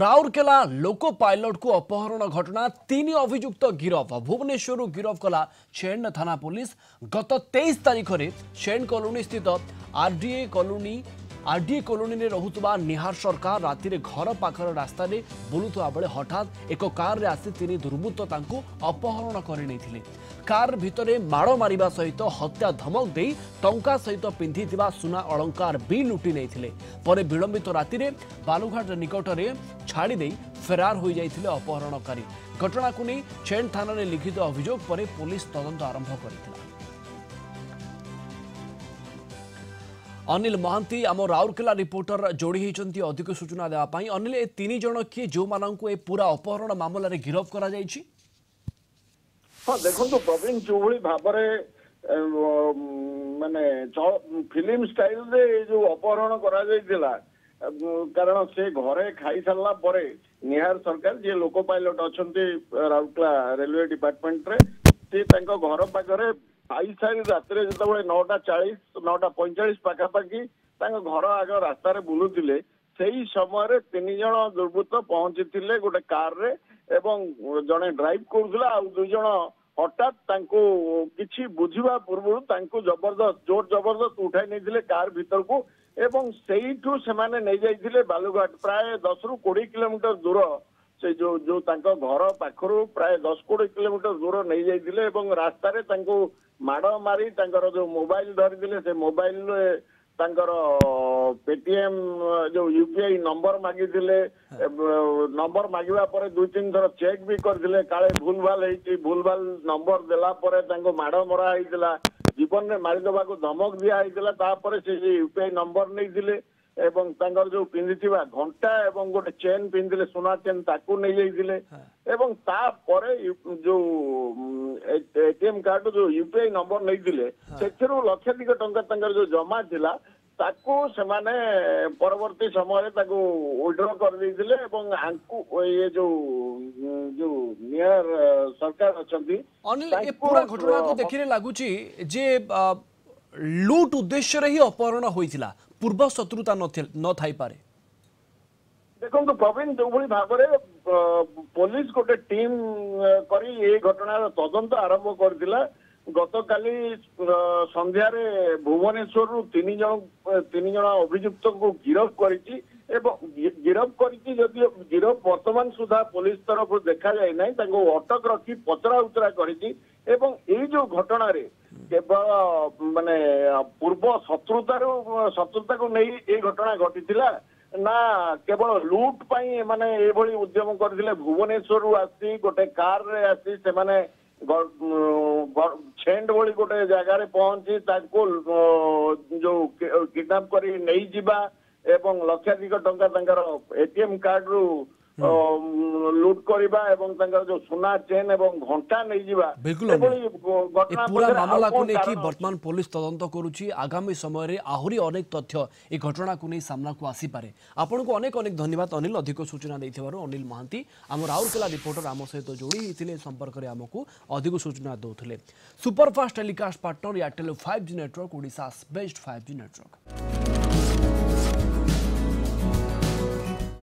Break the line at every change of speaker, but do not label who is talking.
ରାଉରକେଲା ଲୋକ ପାଇଲଟକୁ ଅପହରଣ ଘଟଣା ତିନି ଅଭିଯୁକ୍ତ ଗିରଫ ଭୁବନେଶ୍ୱରରୁ ଗିରଫ କଲା ଛେଣ୍ଡ ଥାନା ପୁଲିସ ଗତ ତେଇଶ ତାରିଖରେ ଛେଣ୍ଡ କଲୋନୀ ସ୍ଥିତ ଆର୍ଡିଏ କଲୋନୀ ଆର୍ଡିଏ କଲୋନୀରେ ରହୁଥିବା ନିହାର ସରକାର ରାତିରେ ଘର ପାଖର ରାସ୍ତାରେ ବୁଲୁଥିବା ବେଳେ ହଠାତ୍ ଏକ କାର୍ରେ ଆସି ତିନି ଦୁର୍ବୃତ୍ତ ତାଙ୍କୁ ଅପହରଣ କରିନେଇଥିଲେ କାର୍ ଭିତରେ ମାଡ଼ ମାରିବା ସହିତ ହତ୍ୟା ଧମକ ଦେଇ ଟଙ୍କା ସହିତ ପିନ୍ଧିଥିବା ସୁନା ଅଳଙ୍କାର ବି ଲୁଟି ନେଇଥିଲେ ପରେ ବିଳମ୍ବିତ ରାତିରେ ବାଲୁଘାଟ ନିକଟରେ ଛାଡ଼ି ଦେଇ ଫେରାର ହୋଇଯାଇଥିଲେ ଅପହରଣକାରୀ ଘଟଣାକୁ ନେଇ ଛେନ୍ ଥାନାରେ ଲିଖିତ ଅଭିଯୋଗ ପରେ ପୋଲିସ ତଦନ୍ତ ଆରମ୍ଭ କରିଥିଲା অনিল মহান্তি আমার রাউরকেলা রিপোর্টর যোড়ি হয়েছেন অধিক সূচনা দেওয়া অনিল এ তিন জন কি যে এ পুরা অপহরণ মামলার গিরফ করা যাই
হ্যাঁ দেখুন প্রবীণ যেভাবে ভাবে মানে ফিল্ম স্টাইলরে এই যে অপহরণ করা যাইছিল কারণ সে ঘরে খাই সারা পরে নিহার সরকার যে লোক পাইলট অনেক রাউরকেলা রেলওয়ে ডিপার্টমেন্টরে সে তাঙ্ক ঘর পাখে ଖାଇସାରି ରାତିରେ ଯେତେବେଳେ ନଅଟା ଚାଳିଶ ନଅଟା ପଇଁଚାଳିଶ ପାଖାପାଖି ତାଙ୍କ ଘର ଆଗ ରାସ୍ତାରେ ବୁଲୁଥିଲେ ସେଇ ସମୟରେ ତିନି ଜଣ ଦୁର୍ବୃତ୍ତ ପହଞ୍ଚିଥିଲେ ଗୋଟେ କାରରେ ଏବଂ ଜଣେ ଡ୍ରାଇଭ୍ କରୁଥିଲା ଆଉ ଦୁଇ ଜଣ ହଠାତ୍ ତାଙ୍କୁ କିଛି ବୁଝିବା ପୂର୍ବରୁ ତାଙ୍କୁ ଜବରଦସ୍ତ ଜୋର ଜବରଦସ୍ତ ଉଠାଇ ନେଇଥିଲେ କାର ଭିତରକୁ ଏବଂ ସେଇଠୁ ସେମାନେ ନେଇଯାଇଥିଲେ ବାଲୁଘାଟ ପ୍ରାୟ ଦଶରୁ କୋଡ଼ିଏ କିଲୋମିଟର ଦୂର ସେ ଯୋଉ ଯୋଉ ତାଙ୍କ ଘର ପାଖରୁ ପ୍ରାୟ ଦଶ କୋଡ଼ିଏ କିଲୋମିଟର ଦୂର ନେଇଯାଇଥିଲେ ଏବଂ ରାସ୍ତାରେ ତାଙ୍କୁ ମାଡ଼ ମାରି ତାଙ୍କର ଯୋଉ ମୋବାଇଲ ଧରିଥିଲେ ସେ ମୋବାଇଲରେ ତାଙ୍କର ପେଟିଏମ୍ ଯୋଉ ୟୁପିଆଇ ନମ୍ବର ମାଗିଥିଲେ ନମ୍ବର ମାଗିବା ପରେ ଦୁଇ ତିନି ଥର ଚେକ୍ ବି କରିଥିଲେ କାଳେ ଭୁଲ ଭାଲ ହେଇଛି ଭୁଲ ଭାଲ ନମ୍ବର ଦେଲା ପରେ ତାଙ୍କୁ ମାଡ଼ ମରା ହେଇଥିଲା ଜୀବନରେ ମାରିଦେବାକୁ ଧମକ ଦିଆ ହେଇଥିଲା ତାପରେ ସେ ୟୁପିଆଇ ନମ୍ବର ନେଇଥିଲେ এবং ତାଙ୍କର ଯୋଉ ପିନ୍ଧିଥିବା ଘଣ୍ଟା ଏବଂ ଗୋଟେ ଚେନ୍ ପିନ୍ଧିଲେ ସୁନା ଚେନ୍ ତାକୁ ନେଇଯାଇଥିଲେ ଏବଂ ତାପରେ ଯୋଉ ଏଟିଏମ୍ କାର୍ଡ ଯୋଉ ୟୁପିଆଇ ନମ୍ବର ନେଇଥିଲେ ସେଥିରୁ ଲକ୍ଷାଧିକ ଟଙ୍କା ତାଙ୍କର ଯୋଉ ଜମା ଥିଲା ତାକୁ ସେମାନେ ପରବର୍ତ୍ତୀ ସମୟରେ ତାକୁ ୱିଡ୍ର କରିଦେଇଥିଲେ ଏବଂ ଆଙ୍କୁ ଏ ଯୋଉ ଯୋଉ ନିୟର ସରକାର ଅଛନ୍ତି
ପୁରା ଘଟଣାକୁ ଦେଖିଲେ ଲାଗୁଛି ଯେ লুট উদ্দেশ্যে হি অপহরণ হয়েছিল পূর্ব শত্রুতা নথাইপরে ଦେଖନ୍ତୁ
ପ୍ରବୀଣ ଯୋଉଭଳି ଭାବରେ ପୋଲିସ ଗୋଟେ ଟିମ୍ କରି ଏହି ଘଟଣାର ତଦନ୍ତ ଆରମ୍ଭ କରିଥିଲା ଗତକାଲି ସନ୍ଧ୍ୟାରେ ଭୁବନେଶ୍ୱରରୁ ତିନି ଜଣ ତିନି ଜଣ ଅଭିଯୁକ୍ତଙ୍କୁ ଗିରଫ କରିଛି ଏବଂ ଗିରଫ କରିଛି ଯଦିଓ ଗିରଫ ବର୍ତ୍ତମାନ ସୁଦ୍ଧା ପୋଲିସ ତରଫରୁ ଦେଖାଯାଇ ନାହିଁ ତାଙ୍କୁ ଅଟକ ରଖି ପଚରା ଉଚରା କରିଛି ଏବଂ ଏଇ ଯୋଉ ଘଟଣାରେ କେବଳ ମାନେ ପୂର୍ବ ଶତ୍ରୁତାରୁ ଶତ୍ରୁତାକୁ ନେଇ ଏଇ ଘଟଣା ଘଟିଥିଲା ନା କେବଳ ଲୁଟ୍ ପାଇଁ ଏମାନେ ଏଭଳି ଉଦ୍ୟମ କରିଥିଲେ ଭୁବନେଶ୍ୱରରୁ ଆସି ଗୋଟେ କାର୍ରେ ଆସି ସେମାନେ ଛେଣ୍ଡ ଭଳି ଗୋଟେ ଜାଗାରେ ପହଞ୍ଚି ତାଙ୍କୁ ଯୋଉ କିଡନାପ କରି ନେଇଯିବା ଏବଂ ଲକ୍ଷାଧିକ ଟଙ୍କା ତାଙ୍କର ଏଟିଏମ୍ କାର୍ଡରୁ লুট কৰিবা আৰু তেনকা যে সোনা চেন আৰু ঘণ্টা নেজিবা
ইয়াতে গটনা পুৰা মামালা কোনে কি বৰ্তমান পুলিচ তদন্ত কৰিছে আগামী সময়ৰে আহৰি আৰু অনেক তথ্য এই ঘটনা কোনে सामना কোৱা আছি পারে আপোনাক অনেক অনেক ধন্যবাদ অনিল অধিক সূচনা দি থৱাৰ অনিল মাহান্তি আমাৰ ৰাউৰ কিলা ৰিপৰ্টৰ আম সৈতে জড়িত থিলে সম্পৰ্ক কৰি আমাক অধিক সূচনা দওতলে সুপার ফাস্ট টেলিকাষ্ট পাটন Airtel 5G network Odisha's best 5G network